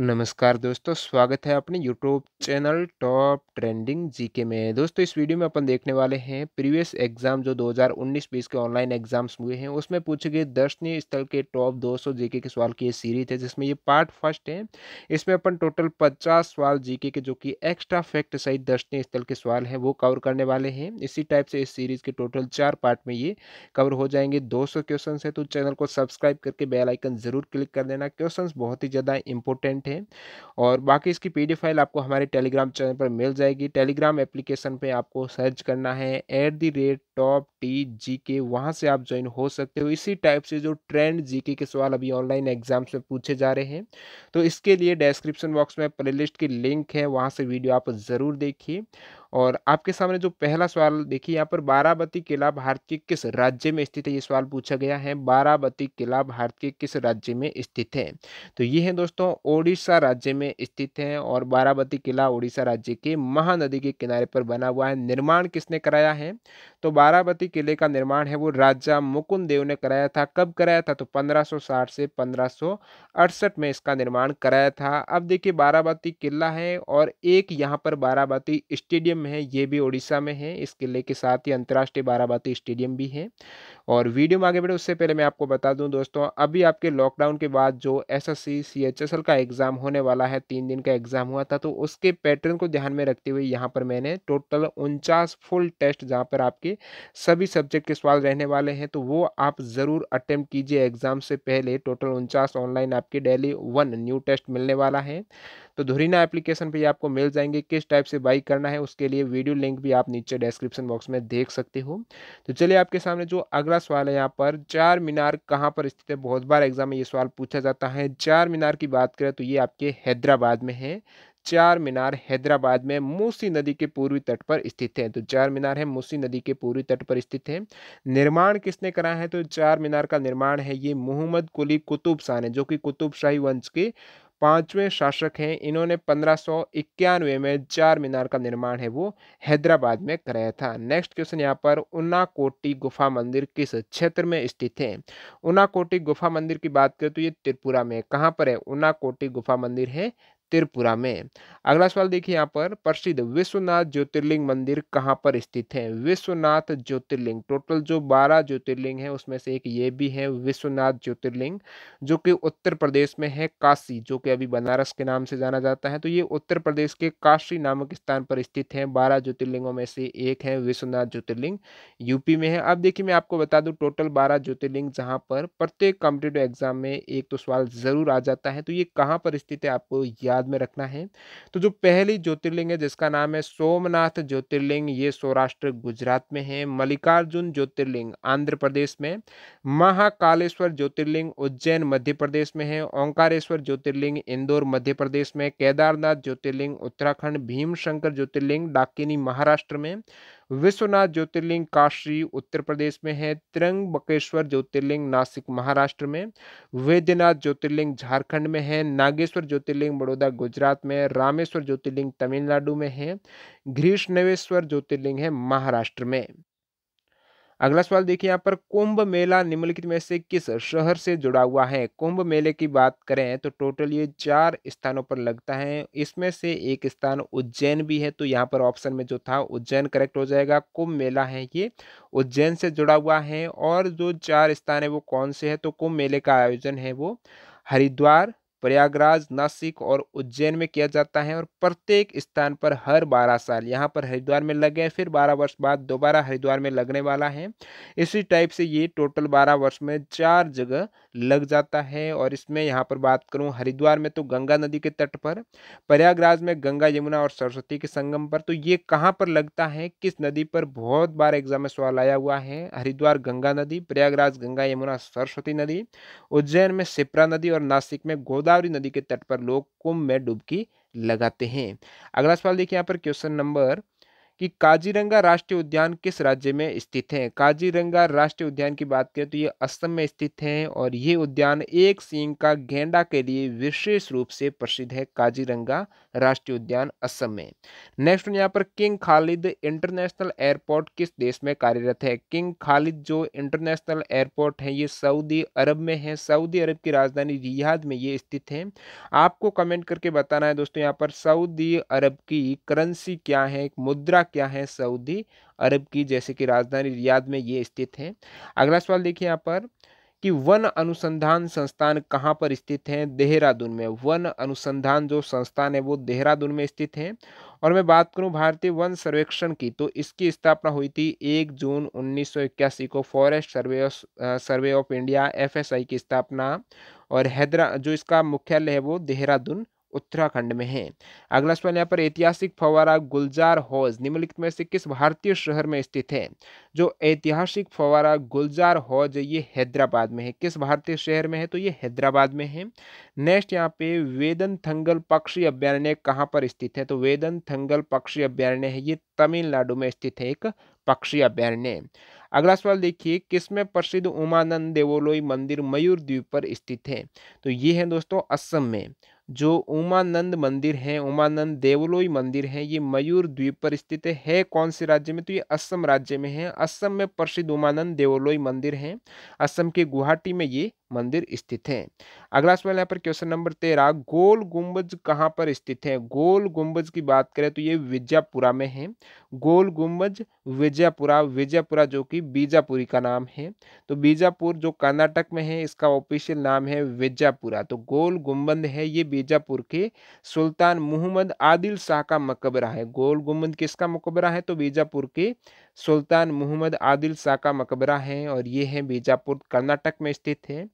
नमस्कार दोस्तों स्वागत है अपने YouTube channel top trending GK में दोस्तों इस वीडियो में अपन देखने वाले हैं प्रीवियस एग्जाम जो 2019-20 के ऑनलाइन एग्जाम्स हुए हैं उसमें पूछे गए दर्शनीय स्थल के टॉप 200 जीके के सवाल की ये सीरीज है जिसमें ये पार्ट फर्स्ट है इसमें अपन टोटल पचास सवाल जीके के जो कि एक्स्ट्रा फैक्ट सहित दर्शनीय स्थल के सवाल हैं वो कवर करने वाले हैं इसी टाइप से इस सीरीज के टोटल चार पार्ट में ये कवर हो जाएंगे दो क्वेश्चन है तो चैनल को सब्सक्राइब करके बेलाइकन जरूर क्लिक कर देना क्वेश्चन बहुत ही ज़्यादा इंपॉर्टेंट डॉक्यूमेंट है और बाकी इसकी पी फाइल आपको हमारे टेलीग्राम चैनल पर मिल जाएगी टेलीग्राम एप्लीकेशन पर आपको सर्च करना है at the rate top T G K वहाँ से आप ज्वाइन हो सकते हो इसी टाइप से जो ट्रेंड जी के सवाल अभी ऑनलाइन एग्जाम्स में पूछे जा रहे हैं तो इसके लिए डिस्क्रिप्शन बॉक्स में प्लेलिस्ट की लिंक है वहाँ से वीडियो आप ज़रूर देखिए और आपके सामने जो पहला सवाल देखिए यहाँ पर बाराबती किला भारत के किस राज्य में स्थित है ये सवाल पूछा गया है बाराबती किला भारत के किस राज्य में स्थित है तो ये है दोस्तों ओडिशा राज्य में स्थित है और बाराबती किला ओडिशा राज्य के महानदी के किनारे पर बना हुआ है निर्माण किसने कराया है तो बाराबती किले का निर्माण है वो राजा मुकुंद देव ने कराया था कब कराया था तो 1560 से पंद्रह में इसका निर्माण कराया था अब देखिए बाराबती किला है और एक यहाँ पर बाराबती स्टेडियम स्टेडियम है ये भी उड़ीसा में है इस किले के साथ ही अंतर्राष्ट्रीय बाराबाती स्टेडियम भी है और वीडियो में आगे बढ़े उससे पहले मैं आपको बता दूं दोस्तों अभी आपके लॉकडाउन के बाद जो एस एस सी का एग्ज़ाम होने वाला है तीन दिन का एग्ज़ाम हुआ था तो उसके पैटर्न को ध्यान में रखते हुए यहाँ पर मैंने टोटल उनचास फुल टेस्ट जहाँ पर आपके सभी सब्जेक्ट के सवाल रहने वाले हैं तो वो आप ज़रूर अटैम्प्ट कीजिए एग्ज़ाम से पहले टोटल उनचास ऑनलाइन आपके डेली वन न्यू टेस्ट मिलने वाला है तो धुरीना एप्लीकेशन पर आपको मिल जाएंगे किस टाइप से बाई करना है उसके लिए वीडियो लिंक भी आप नीचे डिस्क्रिप्शन बॉक्स में देख सकते हो तो चलिए आपके सामने जो अगला सवाल है यहाँ पर चार मीनार कहाँ पर स्थित है बहुत बार एग्जाम में ये सवाल पूछा जाता है चार मीनार की बात करें तो ये आपके हैदराबाद में है चार मीनार हैदराबाद में मूसी नदी के पूर्वी तट पर स्थित है तो चार मीनार है मूसी नदी के पूर्वी तट पर स्थित है निर्माण किसने करा है तो चार मीनार का निर्माण है ये मोहम्मद कुली कुतुब शाह ने जो कि कुतुब शाही वंश के पांचवें शासक हैं इन्होंने पंद्रह में चार मीनार का निर्माण है वो हैदराबाद में कराया था नेक्स्ट क्वेश्चन यहाँ पर उनाकोटी गुफा मंदिर किस क्षेत्र में स्थित है उनाकोटी गुफा मंदिर की बात करें तो ये त्रिपुरा में कहाँ पर है उनाकोटी गुफा मंदिर है त्रिपुरा में अगला सवाल देखिए यहाँ पर प्रसिद्ध विश्वनाथ ज्योतिर्लिंग मंदिर कहाँ पर स्थित है विश्वनाथ ज्योतिर्लिंग टोटल जो बारह ज्योतिर्लिंग है उसमें से एक ये भी है विश्वनाथ ज्योतिर्लिंग जो कि उत्तर प्रदेश में है काशी जो कि अभी बनारस के नाम से जाना जाता है तो ये उत्तर प्रदेश के काशी नामक स्थान पर स्थित है बारह ज्योतिर्लिंगों में से एक है विश्वनाथ ज्योतिर्लिंग यूपी में है अब देखिए मैं आपको बता दूँ टोटल बारह ज्योतिर्लिंग जहाँ पर प्रत्येक कॉम्पिटेटिव एग्जाम में एक तो सवाल जरूर आ जाता है तो ये कहाँ पर स्थित है आपको याद याद में रखना है तो जो पहली ज्योतिर्लिंग है जिसका नाम है सोमनाथ ज्योतिर्लिंग ये सौराष्ट्र गुजरात में है मल्लिकार्जुन ज्योतिर्लिंग आंध्र प्रदेश में महाकालेश्वर ज्योतिर्लिंग उज्जैन मध्य प्रदेश में है ओंकारेश्वर ज्योतिर्लिंग इंदौर मध्य प्रदेश में केदारनाथ ज्योतिर्लिंग उत्तराखंड भीमशंकर ज्योतिर्लिंग डाकिनी महाराष्ट्र में विश्वनाथ ज्योतिर्लिंग काशी उत्तर प्रदेश में है तिरंग बकेश्वर ज्योतिर्लिंग नासिक महाराष्ट्र में वैद्यनाथ ज्योतिर्लिंग झारखंड में है नागेश्वर ज्योतिर्लिंग बड़ौदा गुजरात में रामेश्वर ज्योतिर्लिंग तमिलनाडु में है घृष्णवेश्वर ज्योतिर्लिंग है महाराष्ट्र में अगला सवाल देखिए यहाँ पर कुंभ मेला निम्नलिखित में से किस शहर से जुड़ा हुआ है कुंभ मेले की बात करें तो टोटल ये चार स्थानों पर लगता है इसमें से एक स्थान उज्जैन भी है तो यहाँ पर ऑप्शन में जो था उज्जैन करेक्ट हो जाएगा कुंभ मेला है ये उज्जैन से जुड़ा हुआ है और जो चार स्थान है वो कौन से है तो कुंभ मेले का आयोजन है वो हरिद्वार प्रयागराज नासिक और उज्जैन में किया जाता है और प्रत्येक स्थान पर हर बारह साल यहाँ पर हरिद्वार में लग गए फिर बारह वर्ष बाद दोबारा हरिद्वार में लगने वाला है इसी टाइप से ये टोटल बारह वर्ष में चार जगह लग जाता है और इसमें यहाँ पर बात करूँ हरिद्वार में तो गंगा नदी के तट पर प्रयागराज में गंगा यमुना और सरस्वती के संगम पर तो ये कहाँ पर लगता है किस नदी पर बहुत बार एग्जाम में सवाल आया हुआ है हरिद्वार गंगा नदी प्रयागराज गंगा यमुना सरस्वती नदी उज्जैन में सिप्रा नदी और नासिक में गोदा गोदावरी नदी के तट पर लोग कुंभ में डुबकी लगाते हैं अगला सवाल देखिए यहाँ पर क्वेश्चन नंबर कि काजीरंगा राष्ट्रीय उद्यान किस राज्य में स्थित है काजीरंगा राष्ट्रीय उद्यान की बात करें तो ये असम में स्थित है और ये उद्यान एक सींग का गेंडा के लिए विशेष रूप से प्रसिद्ध है काजीरंगा राष्ट्रीय उद्यान असम में नेक्स्ट यहाँ पर किंग खालिद इंटरनेशनल एयरपोर्ट किस देश में कार्यरत है किंग खालिद जो इंटरनेशनल एयरपोर्ट है ये सऊदी अरब में है सऊदी अरब की राजधानी रियाद में ये स्थित है आपको कमेंट करके बताना है दोस्तों यहाँ पर सऊदी अरब की करेंसी क्या है मुद्रा क्या है सऊदी अरब की जैसे कि राजधानी रियाद में ये स्थित है अगला सवाल देखिए यहाँ पर कि वन अनुसंधान संस्थान कहाँ पर स्थित है देहरादून में वन अनुसंधान जो संस्थान है वो देहरादून में स्थित है और मैं बात करूँ भारतीय वन सर्वेक्षण की तो इसकी स्थापना हुई थी एक जून उन्नीस को forest survey survey of India FSI की स्थापना और हैदरा जो इसका मुख्यालय है वो देहरादून उत्तराखंड में है अगला सवाल यहाँ पर ऐतिहासिक फवारा गुलजार हौज निम्नलिखित में से किस भारतीय शहर में स्थित है जो ऐतिहासिक फवारा गुलजार हौज ये हैदराबाद में है किस भारतीय शहर में है तो ये हैदराबाद में है नेक्स्ट यहाँ पे वेदन थंगल पक्षी अभ्यारण्य कहाँ पर स्थित है तो वेदन थंगल पक्षी अभ्यारण्य है ये तमिलनाडु में स्थित है एक पक्षी अभ्यारण्य अगला सवाल देखिए किसमें प्रसिद्ध उमानंद देवोलोई मंदिर मयूर द्वीप पर स्थित है तो ये है दोस्तों असम में जो उमानंद मंदिर हैं उमानंद देवलोई मंदिर हैं ये मयूर द्वीप पर स्थित है कौन से राज्य में तो ये असम राज्य में है असम में प्रसिद्ध उमानंद देवलोई मंदिर हैं असम के गुवाहाटी में ये मंदिर स्थित है अगला सवाल यहाँ पर क्वेश्चन नंबर तेरह गोल गुंबज कहाँ पर स्थित है गोल गुंबज की बात करें तो ये विजयपुरा में है गोल गुंबज विजयपुरा विजयपुरा जो कि बीजापुरी का नाम है तो बीजापुर जो कर्नाटक में है इसका ऑफिशियल नाम है विजयपुरा तो गोल गुंबद है ये बीजापुर के सुल्तान मोहम्मद आदिल शाह का मकबरा है गोल गुंबद किसका मकबरा है तो बीजापुर के सुल्तान मोहम्मद आदिल शाह का मकबरा है और ये है बीजापुर कर्नाटक में स्थित है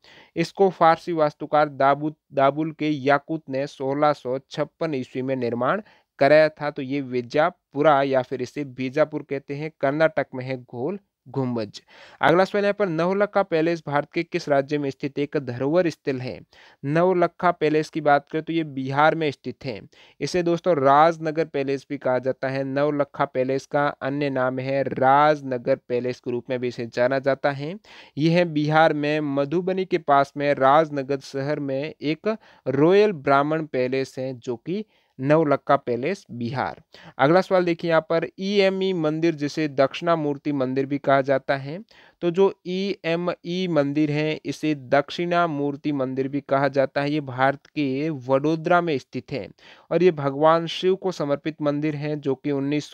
इसको फारसी वास्तुकार दाबू दाबुल के याकूत ने सोलह सौ छप्पन ईस्वी में निर्माण कराया था तो ये बीजापुरा या फिर इसे बीजापुर कहते हैं कर्नाटक में है घोल गुम्बज अगला सवाल यहाँ पर नवलखा पैलेस भारत के किस राज्य में स्थित एक धरोहर स्थल है नवलखा पैलेस की बात करें तो ये बिहार में स्थित है इसे दोस्तों राजनगर पैलेस भी कहा जाता है नवलखा पैलेस का अन्य नाम है राजनगर पैलेस के रूप में भी इसे जाना जाता है यह है बिहार में मधुबनी के पास में राजनगर शहर में एक रॉयल ब्राह्मण पैलेस है जो कि नवलक्का पैलेस बिहार अगला सवाल देखिए यहाँ पर ई मंदिर जिसे दक्षिणा मूर्ति मंदिर भी कहा जाता है तो जो ई एम ई मंदिर है इसे दक्षिणा मूर्ति मंदिर भी कहा जाता है ये भारत के वडोदरा में स्थित है और ये भगवान शिव को समर्पित मंदिर है जो कि उन्नीस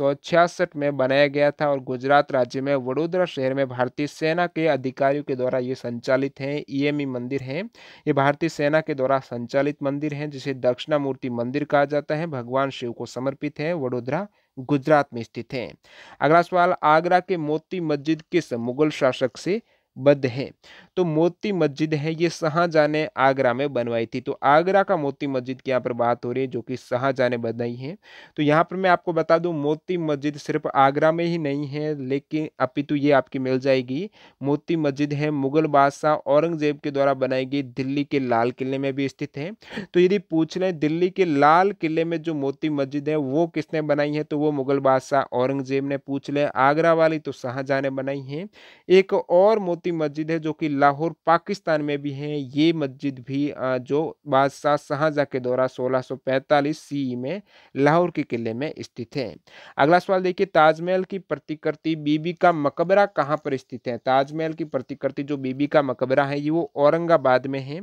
में बनाया गया था और गुजरात राज्य में वडोदरा शहर में भारतीय सेना के अधिकारियों के द्वारा ये संचालित है ई एम ई मंदिर है ये भारतीय सेना के द्वारा संचालित मंदिर है जिसे दक्षिणा मूर्ति मंदिर कहा जाता है भगवान शिव को समर्पित है वडोदरा गुजरात में स्थित हैं अगला सवाल आगरा के मोती मस्जिद किस मुगल शासक से बद्ध है तो मोती मस्जिद है ये शाहजहाँ ने आगरा में बनवाई थी तो आगरा का मोती मस्जिद की यहाँ पर बात हो रही है जो कि शाहजहाँ ने बनाई है तो यहाँ पर मैं आपको बता दूँ मोती मस्जिद सिर्फ आगरा में ही नहीं है लेकिन अपितु ये आपकी मिल जाएगी मोती मस्जिद है मुगल बादशाह औरंगजेब के द्वारा बनाई गई दिल्ली के लाल किले में भी स्थित है तो यदि पूछ लें दिल्ली के लाल किले में जो मोती मस्जिद है वो किसने बनाई है तो वो मुगल बादशाह औरंगजेब ने पूछ लें आगरा वाली तो शाहजहाँ ने बनाई है एक और मोती मस्जिद है जो कि लाहौर पाकिस्तान में भी हैं ये मस्जिद भी जो बादशाह शाहजहाँ के द्वारा 1645 सीई में लाहौर के किले में स्थित है अगला सवाल देखिए ताजमहल की प्रतिकृति बीबी का मकबरा कहाँ पर स्थित है ताजमहल की प्रतिकृति जो बीबी का मकबरा है ये वो औरंगाबाद में है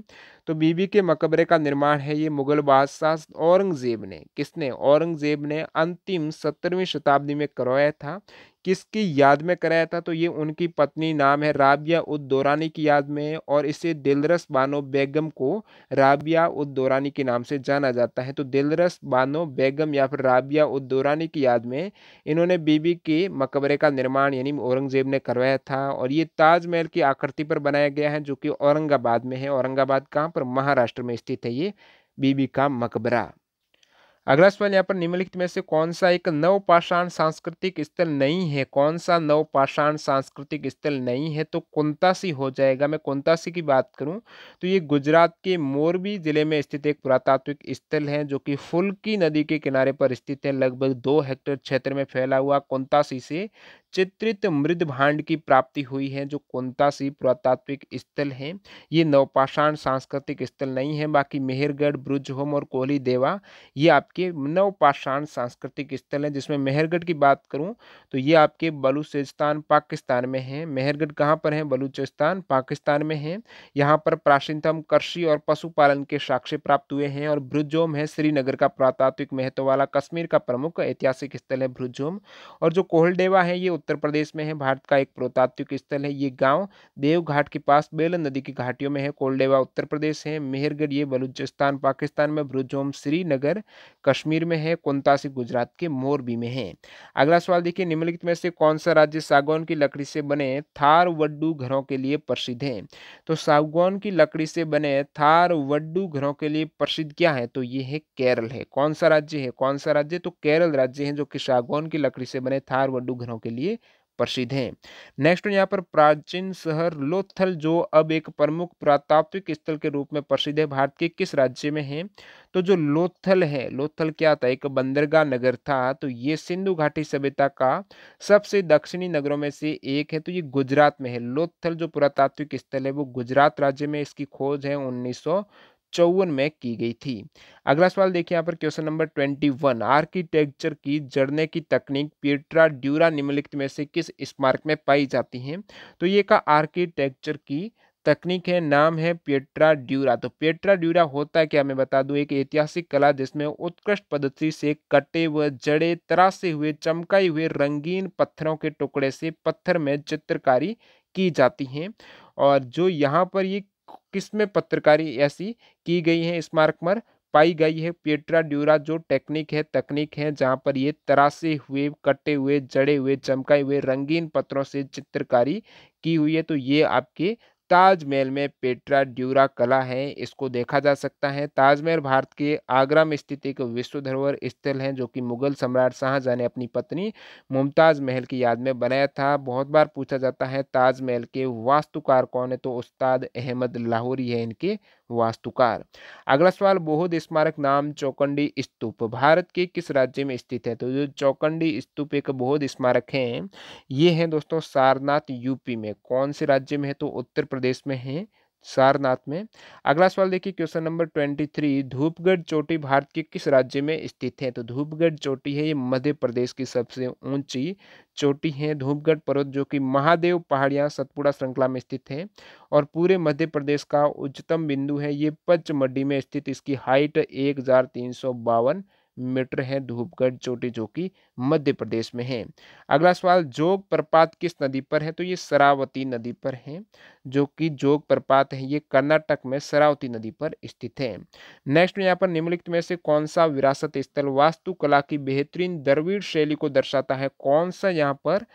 तो बीबी के मकबरे का निर्माण है ये मुगल बादशाह औरंगज़ेब ने किसने औरंगज़ेब ने अंतिम सत्तरवीं शताब्दी में करवाया था किसकी याद में कराया था तो ये उनकी पत्नी नाम है राबिया उद दौरानी की याद में और इसे दिलरस बानो बेगम को राबिया उद दौरानी के नाम से जाना जाता है तो दिलरस बानो बेगम या फिर राबिया उद दौरानी की याद में इन्होंने बीबी के मकबरे का निर्माण यानी औरंगज़ेब ने करवाया था और ये ताजमहल की आकृति पर बनाया गया है जो कि औरंगाबाद में है औरंगाबाद कहाँ कहां पर महाराष्ट्र में स्थित है ये बीबी का मकबरा अगला सवाल यहाँ पर निम्नलिखित में से कौन सा एक नवपाषाण सांस्कृतिक स्थल नहीं है कौन सा नवपाषाण सांस्कृतिक स्थल नहीं है तो कुंतासी हो जाएगा मैं कुंतासी की बात करूं तो ये गुजरात के मोरबी जिले में स्थित एक पुरातात्विक स्थल है जो कि फुल्की नदी के किनारे पर स्थित है लगभग दो हेक्टेयर क्षेत्र में फैला हुआ कुंतासी से चित्रित मृद भांड की प्राप्ति हुई है जो सी पुरातात्विक स्थल है ये नवपाषाण सांस्कृतिक स्थल नहीं है बाकी मेहरगढ़ ब्रुजहोम और कोहली देवा ये आपके नवपाषाण सांस्कृतिक स्थल हैं जिसमें मेहरगढ़ की बात करूं तो ये आपके बलूचिस्तान पाकिस्तान में है मेहरगढ़ कहाँ पर है बलूचिस्तान पाकिस्तान में है यहाँ पर प्राचीनतम कृषि और पशुपालन के साक्ष्य प्राप्त हुए हैं और ब्रुजोम है श्रीनगर का पुरातात्विक महत्व वाला कश्मीर का प्रमुख ऐतिहासिक स्थल है ब्रुजोम और जो कोहलडेवा है ये उत्तर प्रदेश में है भारत का एक पुरातात्विक स्थल है ये गांव देवघाट के पास बेल नदी की घाटियों में है कोलडेवा उत्तर प्रदेश है मेहरगढ़ ये बलूचिस्तान पाकिस्तान में ब्रुजोम श्रीनगर कश्मीर में है कोंतासी गुजरात के मोरबी में है अगला सवाल देखिए निम्नलिखित में से कौन सा राज्य सागौन की लकड़ी से बने थार वड्डू घरों के लिए प्रसिद्ध है तो सागौन की लकड़ी से बने थार वड्डू घरों के लिए प्रसिद्ध क्या है तो ये है केरल है कौन सा राज्य है कौन सा राज्य तो केरल राज्य है जो कि सागौन की लकड़ी से बने थार वड्डू घरों के लिए लिए प्रसिद्ध हैं नेक्स्ट यहाँ पर प्राचीन शहर लोथल जो अब एक प्रमुख पुरातात्विक स्थल के रूप में प्रसिद्ध है भारत के किस राज्य में है तो जो लोथल है लोथल क्या था एक बंदरगाह नगर था तो ये सिंधु घाटी सभ्यता का सबसे दक्षिणी नगरों में से एक है तो ये गुजरात में है लोथल जो पुरातात्विक स्थल है वो गुजरात राज्य में इसकी खोज है उन्नीस चौवन में की गई थी अगला सवाल देखिए यहाँ पर question number twenty one architecture की जड़ने की तकनीक पीट्रा ड्यूरा निम्नलिखित में से किस स्मारक में पाई जाती है तो ये का आर्किटेक्चर की तकनीक है नाम है पेट्रा ड्यूरा तो पेट्रा ड्यूरा होता है क्या मैं बता दूं एक ऐतिहासिक कला जिसमें उत्कृष्ट पद्धति से कटे व जड़े तरासे हुए चमकाए हुए रंगीन पत्थरों के टुकड़े से पत्थर में चित्रकारी की जाती है और जो यहाँ पर ये किस में पत्रकारी ऐसी की गई है स्मारक मर पाई गई है पेट्रा ड्यूरा जो टेक्निक है तकनीक है जहाँ पर ये तरासे हुए कटे हुए जड़े हुए चमकाए हुए रंगीन पत्रों से चित्रकारी की हुई है तो ये आपके ताजमहल में पेट्रा ड्यूरा कला है इसको देखा जा सकता है ताजमहल भारत के आगरा में स्थित एक विश्व धरोहर स्थल है जो कि मुगल सम्राट शाहजहां ने अपनी पत्नी मुमताज़ महल की याद में बनाया था बहुत बार पूछा जाता है ताजमहल के वास्तुकार कौन है तो उस्ताद अहमद लाहौरी है इनके वास्तुकार अगला सवाल बोहोद स्मारक नाम चौकंडी स्तूप भारत के किस राज्य में स्थित है तो जो चौकंडी स्तूप एक बोहोद स्मारक है ये है दोस्तों सारनाथ यूपी में कौन से राज्य में है तो उत्तर प्रदेश में है सारनाथ में अगला सवाल देखिए question number twenty three Dhupgarh चोटी भारत के किस राज्य में स्थित है तो धूपगढ़ चोटी है ये मध्य प्रदेश की सबसे ऊंची चोटी है धूपगढ़ पर्वत जो कि महादेव पहाड़ियाँ सतपुड़ा श्रृंखला में स्थित है और पूरे मध्य प्रदेश का उच्चतम बिंदु है ये पचमढ़ी में स्थित इसकी हाइट एक हज़ार तीन सौ बावन मीटर है धूपगढ़ चोटी जो कि मध्य प्रदेश में है अगला सवाल जोग प्रपात किस नदी पर है तो ये सरावती नदी पर है जो कि जोग प्रपात है ये कर्नाटक में सरावती नदी पर स्थित है नेक्स्ट यहाँ पर निम्नलिखित में से कौन सा विरासत स्थल वास्तुकला की बेहतरीन द्रवीण शैली को दर्शाता है कौन सा यहाँ पर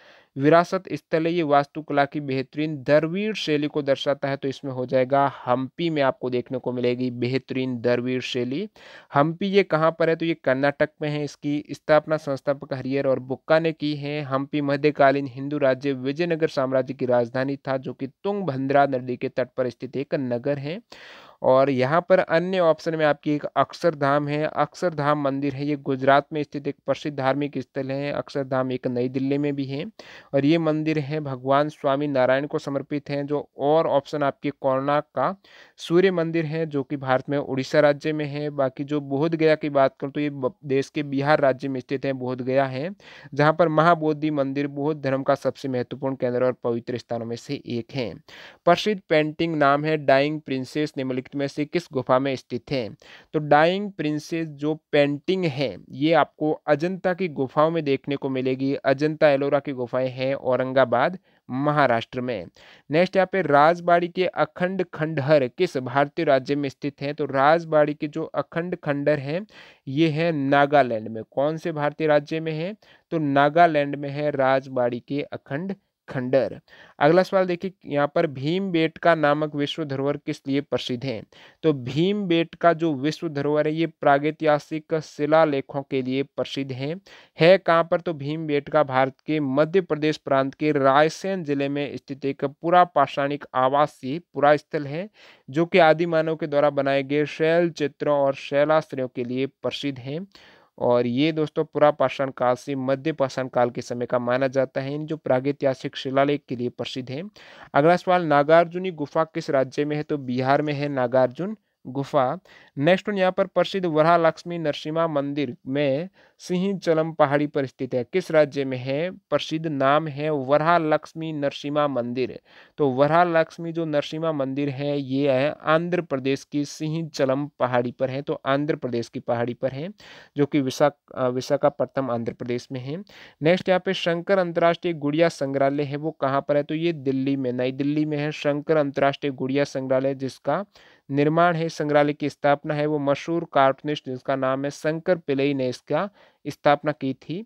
विरासत स्थलीय वास्तुकला की बेहतरीन दरवीर शैली को दर्शाता है तो इसमें हो जाएगा हम्पी में आपको देखने को मिलेगी बेहतरीन दरवीर शैली हम्पी ये कहाँ पर है तो ये कर्नाटक में है इसकी स्थापना संस्थापक हरियर और बुक्का ने की है हम्पी मध्यकालीन हिंदू राज्य विजयनगर साम्राज्य की राजधानी था जो कि तुंग नदी के तट पर स्थित एक नगर है और यहाँ पर अन्य ऑप्शन में आपकी एक अक्षरधाम है अक्षरधाम मंदिर है ये गुजरात में स्थित एक प्रसिद्ध धार्मिक स्थल है अक्षरधाम एक नई दिल्ली में भी है और ये मंदिर है भगवान स्वामी नारायण को समर्पित है जो और ऑप्शन आपके कोणार्क का सूर्य मंदिर है जो कि भारत में उड़ीसा राज्य में है बाकी जो बोध गया की बात करूँ तो ये देश के बिहार राज्य में स्थित है बोध गया है जहाँ पर महाबोधि मंदिर बौद्ध धर्म का सबसे महत्वपूर्ण केंद्र और पवित्र स्थानों में से एक है प्रसिद्ध पेंटिंग नाम है डाइंग प्रिंसेस निम्नलिखित में से किस गुफा में स्थित है तो डाइंग प्रिंसेस जो पेंटिंग है ये आपको अजंता की गुफाओं में देखने को मिलेगी अजंता एलोरा की गुफाएं हैं औरंगाबाद महाराष्ट्र में नेक्स्ट यहाँ पे राजबाड़ी के अखंड खंडहर किस भारतीय राज्य में स्थित हैं तो राजबाड़ी के जो अखंड खंडहर हैं ये है नागालैंड में कौन से भारतीय राज्य में है तो नागालैंड में है राजबाड़ी के अखंड खंडर अगला सवाल देखिए यहाँ पर भीम का नामक विश्व धरोहर किस लिए प्रसिद्ध है तो भीम का जो विश्व धरोहर है ये प्रागैतिहासिक शिलालेखों के लिए प्रसिद्ध है है कहाँ पर तो भीम का भारत के मध्य प्रदेश प्रांत के रायसेन जिले में स्थित एक पूरा पाषाणिक आवासीय पूरा स्थल है जो कि आदि मानव के द्वारा बनाए गए शैल चित्रों और शैलाश्रयों के लिए प्रसिद्ध है और ये दोस्तों पूरा पाषाण काल से मध्य पाषाण काल के समय का माना जाता है इन जो प्रागैतिहासिक शिलालेख के लिए प्रसिद्ध है अगला सवाल नागार्जुनी गुफा किस राज्य में है तो बिहार में है नागार्जुन गुफा नेक्स्ट यहाँ पर प्रसिद्ध वरहा लक्ष्मी नरसिम्हा मंदिर में सिंहचलम पहाड़ी पर स्थित है किस राज्य में है प्रसिद्ध नाम है वरहा लक्ष्मी नरसिम्हा मंदिर तो वरहा लक्ष्मी जो नरसिम्हा मंदिर है ये है आंध्र प्रदेश की सिंहचलम पहाड़ी पर है तो आंध्र प्रदेश की पहाड़ी पर है जो कि विशाख विशाखापट्टनम आंध्र प्रदेश में है नेक्स्ट यहाँ पे शंकर अंतर्राष्ट्रीय गुड़िया संग्रहालय है वो कहाँ पर है तो ये दिल्ली में नई दिल्ली में है शंकर अंतर्राष्ट्रीय गुड़िया संग्रहालय जिसका निर्माण है संग्रहालय की स्थापना है वो मशहूर कार्टूनिस्ट जिसका नाम है शंकर पिलई ने इसका स्थापना की थी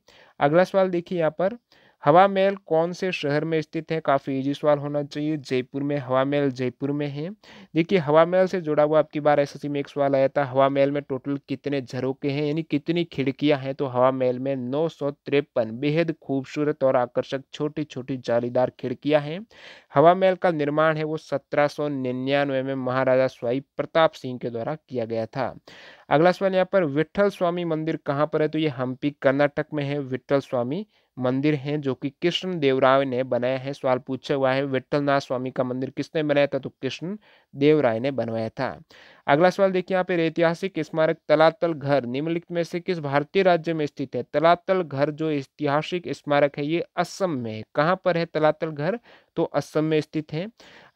अगला सवाल देखिए यहाँ पर हवा महल कौन से शहर में स्थित है काफ़ी ईजी सवाल होना चाहिए जयपुर में हवा महल जयपुर में है देखिए हवा महल से जुड़ा हुआ आपकी बार एस में एक सवाल आया था हवा महल में टोटल कितने झरोके हैं यानी कितनी खिड़कियां हैं तो हवा महल में नौ बेहद खूबसूरत और आकर्षक छोटी छोटी जालीदार खिड़कियाँ हैं हवा महल का निर्माण है वो सत्रह में महाराजा स्वाई प्रताप सिंह के द्वारा किया गया था अगला सवाल यहाँ पर विठल स्वामी मंदिर कहाँ पर है तो ये हम्पी कर्नाटक में है विठ्ठल स्वामी मंदिर हैं जो कि कृष्ण देवराय ने बनाया है सवाल पूछा हुआ है विट्ठलनाथ स्वामी का मंदिर किसने बनाया था तो कृष्ण देवराय ने बनवाया था अगला सवाल देखिए यहाँ पे ऐतिहासिक स्मारक तलातल घर निम्नलिखित में से किस भारतीय राज्य में स्थित है तलातल घर जो ऐतिहासिक स्मारक है ये असम में है कहाँ पर है तलातल घर तो असम में स्थित है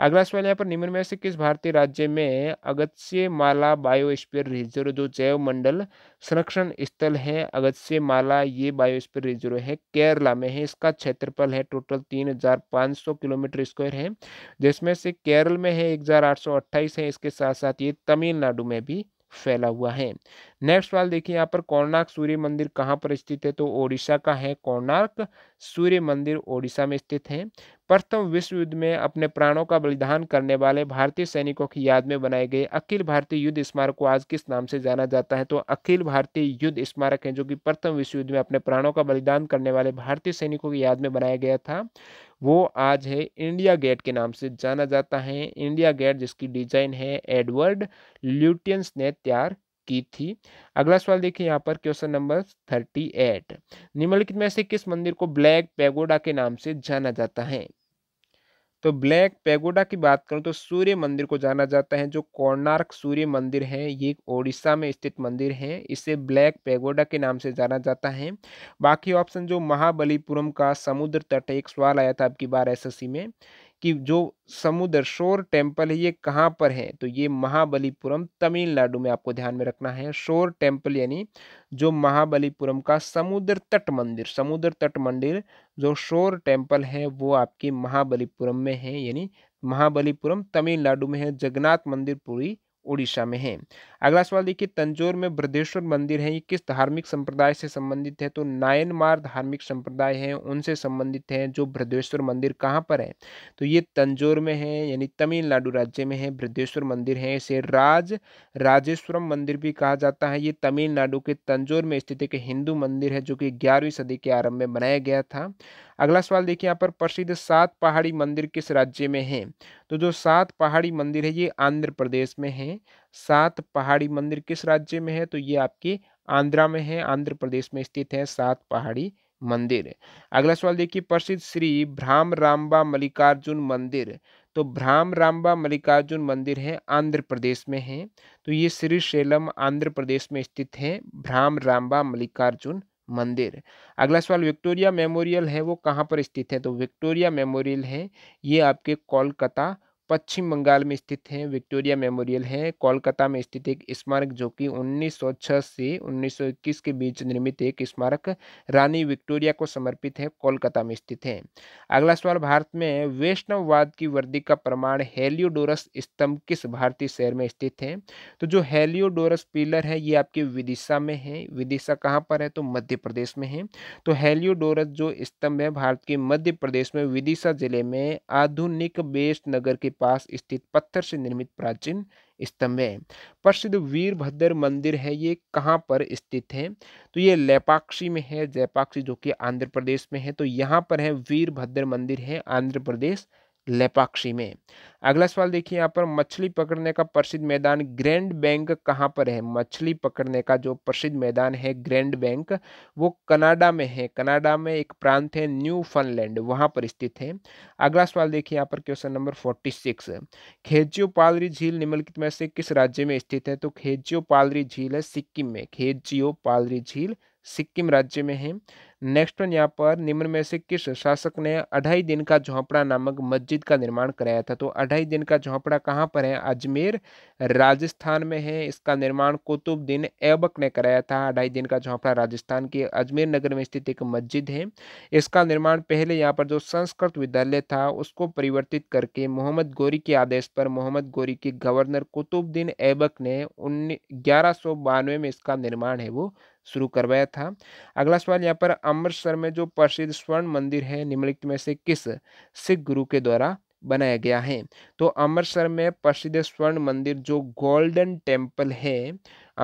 अगला सवाल यहाँ पर निम्न में से किस भारतीय राज्य में अगत्य माला बायोस्फीयर रिजर्व जो जैव मंडल संरक्षण स्थल है अगत्य माला ये बायोस्फीयर रिजर्व है केरला में है इसका क्षेत्रफल है टोटल तीन हजार पाँच सौ किलोमीटर स्क्वायर है जिसमें से केरल में है एक हजार आठ सौ अट्ठाईस है इसके साथ साथ ये तमिल तमिलनाडु में भी फैला हुआ है नेक्स्ट सवाल देखिए यहाँ पर कोणार्क सूर्य मंदिर कहाँ पर स्थित है तो ओडिशा का है कोणार्क सूर्य मंदिर ओडिशा में स्थित है प्रथम विश्व युद्ध में अपने प्राणों का बलिदान करने वाले भारतीय सैनिकों की याद में बनाए गए अखिल भारतीय युद्ध स्मारक को आज किस नाम से जाना जाता है तो अखिल भारतीय युद्ध स्मारक है जो कि प्रथम विश्व युद्ध में अपने प्राणों का बलिदान करने वाले भारतीय सैनिकों की याद में बनाया गया था वो आज है इंडिया गेट के नाम से जाना जाता है इंडिया गेट जिसकी डिजाइन है एडवर्ड ल्यूटियंस ने तैयार की थी अगला सवाल देखिए यहाँ पर क्वेश्चन नंबर थर्टी एट निम्नलिखित में से किस मंदिर को ब्लैक पैगोडा के नाम से जाना जाता है तो ब्लैक पैगोडा की बात करूँ तो सूर्य मंदिर को जाना जाता है जो कोणार्क सूर्य मंदिर है ये ओडिशा में स्थित मंदिर है इसे ब्लैक पैगोडा के नाम से जाना जाता है बाकी ऑप्शन जो महाबलीपुरम का समुद्र तट एक सवाल आया था आपकी बार एसएससी में कि जो समुद्र शोर टेम्पल है ये कहाँ पर है तो ये महाबलीपुरम तमिलनाडु में आपको ध्यान में रखना है शोर टेम्पल यानी जो महाबलीपुरम का समुद्र तट मंदिर समुद्र तट मंदिर जो शोर टेम्पल है वो आपके महाबलीपुरम में है यानी महाबलीपुरम तमिलनाडु में है जगन्नाथ मंदिर पूरी उड़ीसा में है अगला सवाल देखिए तंजोर में बृद्धेश्वर मंदिर है ये किस धार्मिक संप्रदाय से संबंधित है तो नायनमार धार्मिक संप्रदाय है उनसे संबंधित है जो बृद्धेश्वर मंदिर कहाँ पर है तो ये तंजोर में है यानी तमिलनाडु राज्य में है बृद्धेश्वर मंदिर है इसे राज राजेश्वरम मंदिर भी कहा जाता है ये तमिलनाडु के तंजोर में स्थित एक हिंदू मंदिर है जो कि ग्यारहवीं सदी के आरंभ में बनाया गया था अगला सवाल देखिए यहाँ पर प्रसिद्ध सात पहाड़ी मंदिर किस राज्य में है तो जो सात पहाड़ी मंदिर है ये आंध्र प्रदेश में है सात पहाड़ी मंदिर किस राज्य में है तो ये आपके आंध्रा में है आंध्र प्रदेश में स्थित है सात पहाड़ी मंदिर अगला सवाल देखिए प्रसिद्ध श्री भ्राम रामबा मल्लिकार्जुन मंदिर तो भ्राम रामबा मल्लिकार्जुन मंदिर है आंध्र प्रदेश में है तो ये श्री शैलम आंध्र प्रदेश में स्थित है भ्राम रामबा मल्लिकार्जुन मंदिर अगला सवाल विक्टोरिया मेमोरियल है वो कहाँ पर स्थित है तो विक्टोरिया मेमोरियल है ये आपके कोलकाता पश्चिम बंगाल में स्थित हैं विक्टोरिया मेमोरियल है कोलकाता में स्थित एक स्मारक जो कि 1906 से 1921 के बीच निर्मित एक स्मारक रानी विक्टोरिया को समर्पित है कोलकाता में स्थित है अगला सवाल भारत में वैष्णववाद की वर्दी का प्रमाण हेलियोडोरस स्तंभ किस भारतीय शहर में स्थित है तो जो हेलियोडोरस पिलर है ये आपके विदिशा में है विदिशा कहाँ पर है तो मध्य प्रदेश में है तो हेलियोडोरस जो स्तंभ है भारत के मध्य प्रदेश में विदिशा जिले में आधुनिक बेस्ट नगर के पास स्थित पत्थर से निर्मित प्राचीन स्तंभ है प्रसिद्ध वीरभद्र मंदिर है ये कहाँ पर स्थित है तो ये लेपाक्षी में है जयपाक्षी जो कि आंध्र प्रदेश में है तो यहाँ पर है वीरभद्र मंदिर है आंध्र प्रदेश लेपाक्षी में अगला सवाल देखिए यहाँ पर मछली पकड़ने का प्रसिद्ध मैदान ग्रैंड बैंक कहाँ पर है मछली पकड़ने का जो प्रसिद्ध मैदान है ग्रैंड बैंक वो कनाडा में है कनाडा में एक प्रांत है न्यू फनलैंड वहाँ पर स्थित है अगला सवाल देखिए यहाँ पर question number forty six Khecheopalri झील निम्नलिखित में से किस राज्य में स्थित है तो खेजियो पालरी झील है सिक्किम में खेजियो पालरी झील सिक्किम राज्य में है नेक्स्ट वन यहाँ पर निम्न में से किस शासक ने अढ़ाई दिन का झोंपड़ा नामक मस्जिद का निर्माण कराया था तो अढ़ाई दिन का झोंपड़ा कहाँ पर है अजमेर राजस्थान में है इसका निर्माण कुतुबद्दीन ऐबक ने कराया था अढ़ाई दिन का झोंपड़ा राजस्थान के अजमेर नगर में स्थित एक मस्जिद है इसका निर्माण पहले यहाँ पर जो संस्कृत विद्यालय था उसको परिवर्तित करके मोहम्मद गोरी के आदेश पर मोहम्मद गोरी के गवर्नर कुतुबद्दीन ऐबक ने उन्नीस ग्यारह में इसका निर्माण है वो शुरू करवाया था अगला सवाल यहाँ पर अमृतसर में जो प्रसिद्ध स्वर्ण मंदिर है निम्नलिखित में से किस सिख गुरु के द्वारा बनाया गया है तो अमृतसर में प्रसिद्ध स्वर्ण मंदिर जो गोल्डन टेम्पल है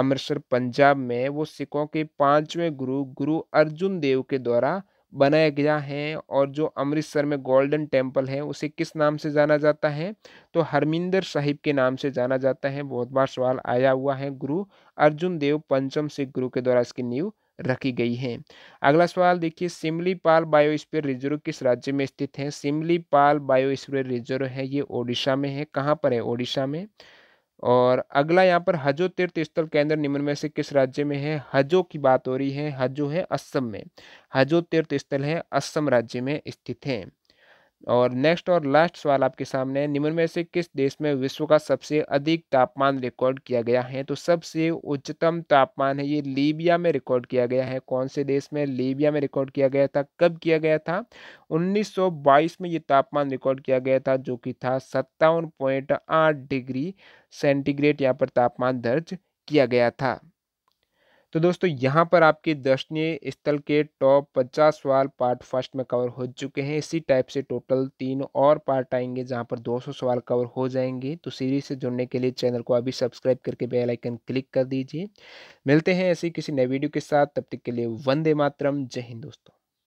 अमृतसर पंजाब में वो सिखों के पांचवें गुरु गुरु अर्जुन देव के द्वारा बनाया गया है और जो अमृतसर में गोल्डन टेम्पल है उसे किस नाम से जाना जाता है तो हरमिंदर साहिब के नाम से जाना जाता है बहुत बार सवाल आया हुआ है गुरु अर्जुन देव पंचम सिख गुरु के द्वारा इसकी नींव रखी गई है अगला सवाल देखिए सिमलीपाल बायोस्फीयर रिजर्व किस राज्य में स्थित है सिमलीपाल बायोस्फीयर रिजर्व है ये ओडिशा में है कहाँ पर है ओडिशा में और अगला यहाँ पर हजो तीर्थ स्थल केंद्र निम्न में से किस राज्य में है हजो की बात हो रही है हजो है असम में हजो तीर्थ स्थल है असम राज्य में स्थित है और नेक्स्ट और लास्ट सवाल आपके सामने है निम्न में से किस देश में विश्व का सबसे अधिक तापमान रिकॉर्ड किया गया है तो सबसे उच्चतम तापमान है ये लीबिया में रिकॉर्ड किया गया है कौन से देश में लीबिया में रिकॉर्ड किया गया था कब किया गया था 1922 में ये तापमान रिकॉर्ड किया गया था जो कि था सत्तावन डिग्री सेंटीग्रेड यहाँ पर तापमान दर्ज किया गया था तो दोस्तों यहाँ पर आपके दर्शनीय स्थल के टॉप पचास सवाल पार्ट फर्स्ट में कवर हो चुके हैं इसी टाइप से टोटल तीन और पार्ट आएंगे जहाँ पर 200 सवाल कवर हो जाएंगे तो सीरीज से जुड़ने के लिए चैनल को अभी सब्सक्राइब करके बेल आइकन क्लिक कर दीजिए मिलते हैं ऐसे किसी नए वीडियो के साथ तब तक के लिए वंदे मातरम जय हिंद दोस्तों